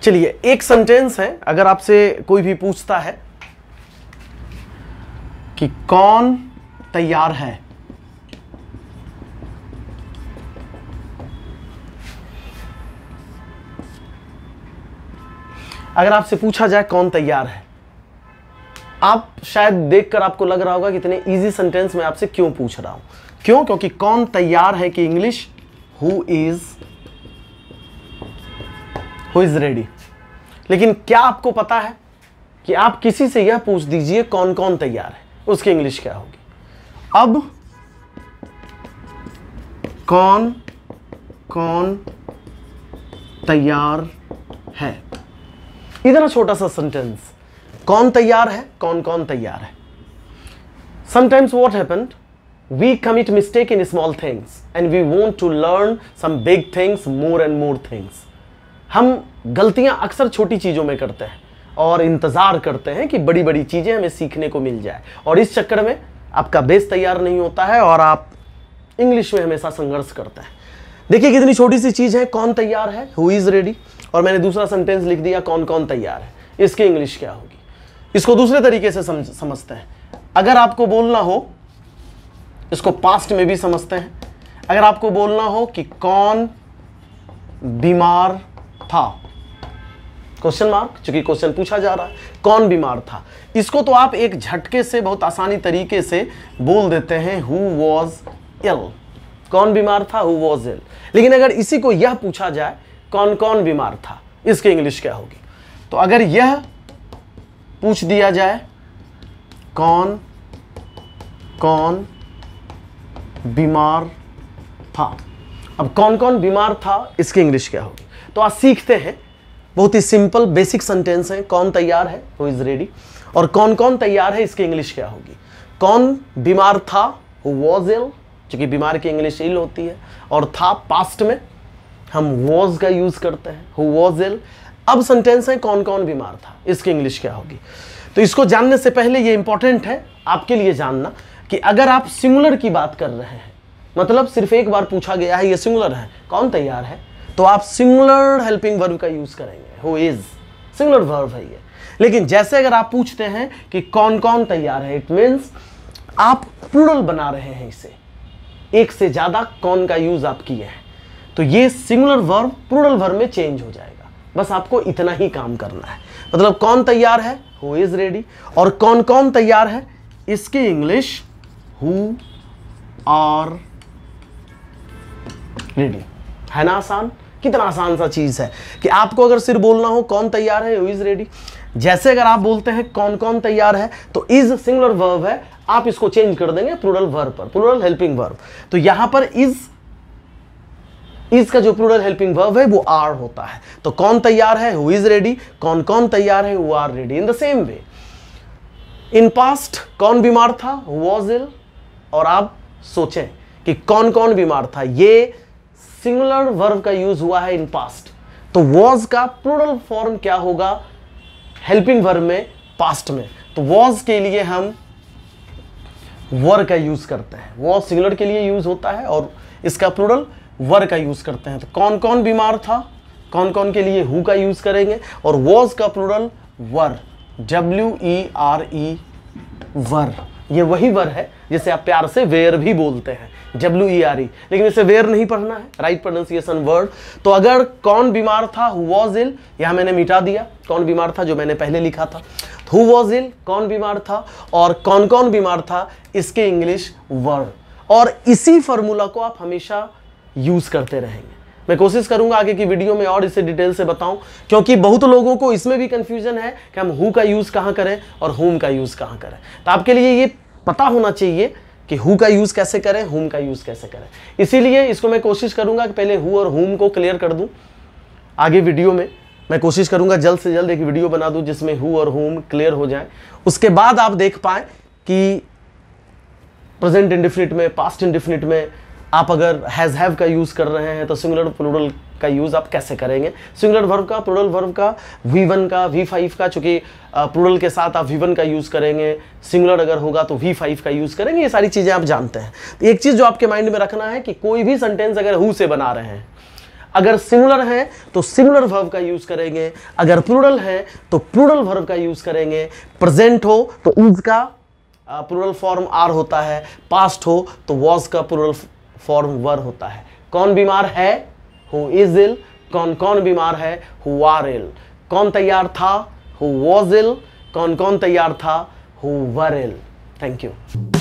चलिए एक सेंटेंस है अगर आपसे कोई भी पूछता है कि कौन तैयार है अगर आपसे पूछा जाए कौन तैयार है आप शायद देखकर आपको लग रहा होगा कि इतने इजी सेंटेंस में आपसे क्यों पूछ रहा हूं क्यों क्योंकि कौन तैयार है कि English who is who is ready लेकिन क्या आपको पता है कि आप किसी से यह पूछ दीजिए कौन कौन तैयार है उसकी इंग्लिश क्या होगी अब कौन कौन तैयार है इतना छोटा सा सेंटेंस कौन तैयार है कौन कौन तैयार है sometimes what happened come it mistake in small things and we want to learn some big things more and more things हम गलतियाँ अक्सर छोटी चीज़ों में करते हैं और इंतज़ार करते हैं कि बड़ी बड़ी चीज़ें हमें सीखने को मिल जाए और इस चक्कर में आपका बेस तैयार नहीं होता है और आप इंग्लिश में हमेशा संघर्ष करते हैं देखिए कितनी छोटी सी चीज़ है कौन तैयार है हु इज़ रेडी और मैंने दूसरा सेंटेंस लिख दिया कौन कौन तैयार है इसकी इंग्लिश क्या होगी इसको दूसरे तरीके से समझ समझते हैं अगर आपको बोलना हो इसको पास्ट में भी समझते हैं अगर आपको बोलना हो कि कौन बीमार था क्वेश्चन मार्क चूंकि क्वेश्चन पूछा जा रहा है कौन बीमार था इसको तो आप एक झटके से बहुत आसानी तरीके से बोल देते हैं हु वॉज एल कौन बीमार था हु वॉज एल लेकिन अगर इसी को यह पूछा जाए कौन कौन बीमार था इसकी इंग्लिश क्या होगी तो अगर यह पूछ दिया जाए कौन कौन बीमार था अब कौन कौन बीमार था इसकी इंग्लिश क्या होगी तो आज सीखते हैं बहुत ही सिंपल बेसिक सेंटेंस है कौन तैयार है हु इज रेडी और कौन कौन तैयार है इसकी इंग्लिश क्या होगी कौन बीमार था हु वॉज इल चूंकि बीमार की इंग्लिश इल होती है और था पास्ट में हम वॉज का यूज करते हैं हु वॉज इल अब सेंटेंस है कौन कौन बीमार था इसकी इंग्लिश क्या होगी तो इसको जानने से पहले ये इंपॉर्टेंट है आपके लिए जानना कि अगर आप सिंगुलर की बात कर रहे हैं मतलब सिर्फ एक बार पूछा गया है ये सिंगुलर है कौन तैयार है तो आप सिंगुलर हेल्पिंग वर्ब का यूज करेंगे हु इज सिंगुलर वर्ब है ये लेकिन जैसे अगर आप पूछते हैं कि कौन कौन तैयार है इट मीन्स आप प्लूरल बना रहे हैं इसे एक से ज्यादा कौन का यूज आप किए हैं तो ये सिंगुलर वर्ब प्लूरल वर्ब में चेंज हो जाएगा बस आपको इतना ही काम करना है मतलब कौन तैयार है हु इज रेडी और कौन कौन तैयार है इसकी इंग्लिश हु आर रेडी है ना आसान कितना आसान सा चीज़ है कि आपको अगर सिर्फ बोलना हो कौन तैयार है इज रेडी जैसे अगर आप बोलते हैं कौन कौन तैयार है तो इज सिंगुलर वर्ब है आप इसको चेंज कर देंगे प्लूरल वर्ब पर प्लूरल हेल्पिंग वर्ब तो यहां पर इज इज का जो प्लूरल हेल्पिंग वर्ब है वो आर होता है तो कौन तैयार है हु इज रेडी कौन कौन तैयार है वो are ready in the same way in past कौन बीमार था वॉज इल और आप सोचें कि कौन कौन बीमार था ये सिंगुलर वर्ब का यूज हुआ है इन पास्ट तो वॉज का प्लूरल फॉर्म क्या होगा हेल्पिंग वर्ब में पास्ट में तो वॉज के लिए हम वर का यूज करते हैं वॉज सिंगुलर के लिए यूज होता है और इसका प्लूरल वर का यूज करते हैं तो कौन कौन बीमार था कौन कौन के लिए हु का यूज करेंगे और वॉज का plural were W E R E were ये वही वर है जिसे आप प्यार से वेयर भी बोलते हैं डब्ल्यू ई आर ई लेकिन इसे वेयर नहीं पढ़ना है राइट प्रोनाउंसिएशन वर्ड तो अगर कौन बीमार था हु वॉज इल यह मैंने मिटा दिया कौन बीमार था जो मैंने पहले लिखा था हु वॉज इल कौन बीमार था और कौन कौन बीमार था इसके इंग्लिश वर्ड और इसी फॉर्मूला को आप हमेशा यूज करते रहेंगे मैं कोशिश करूंगा आगे की वीडियो में और इसे डिटेल से बताऊं क्योंकि बहुत लोगों को इसमें भी कंफ्यूजन है कि हम हु का यूज़ कहां करें और होम का यूज़ कहां करें तो आपके लिए ये पता होना चाहिए कि हु का यूज़ कैसे करें हुम का यूज़ कैसे करें इसीलिए इसको मैं कोशिश करूंगा कि पहले हु और हुम को क्लियर कर दूं आगे वीडियो में मैं कोशिश करूंगा जल्द से जल्द एक वीडियो बना दूं जिसमें हु और हुम क्लियर हो जाए उसके बाद आप देख पाए कि प्रेजेंट इंडिफिनिट में पास्ट इंडिफिनिट में आप अगर हैज़ हैव का यूज़ कर रहे हैं तो सिंगुलर प्लूरल का यूज़ आप कैसे करेंगे सिंगुलर वर्व का प्लूरल वर्व का वी वन का वी फाइव का चूँकि प्लूरल के साथ आप वी वन का यूज़ करेंगे सिंगुलर अगर होगा तो वी फाइव का यूज़ करेंगे ये सारी चीज़ें आप जानते हैं तो एक चीज़ जो आपके माइंड में रखना है कि कोई भी सेंटेंस अगर हु से बना रहे हैं अगर सिमुलर है तो सिमुलर वर्व का यूज़ करेंगे अगर प्लूरल है तो प्लूरल वर्व का यूज़ करेंगे प्रेजेंट हो तो इज का प्लूरल फॉर्म आर होता है पास्ट हो तो वॉज का प्लूरल फॉर्म वर होता है कौन बीमार है हु इज इल कौन कौन बीमार है हु आर इल कौन तैयार था हु वॉज इल कौन कौन तैयार था who were ill thank you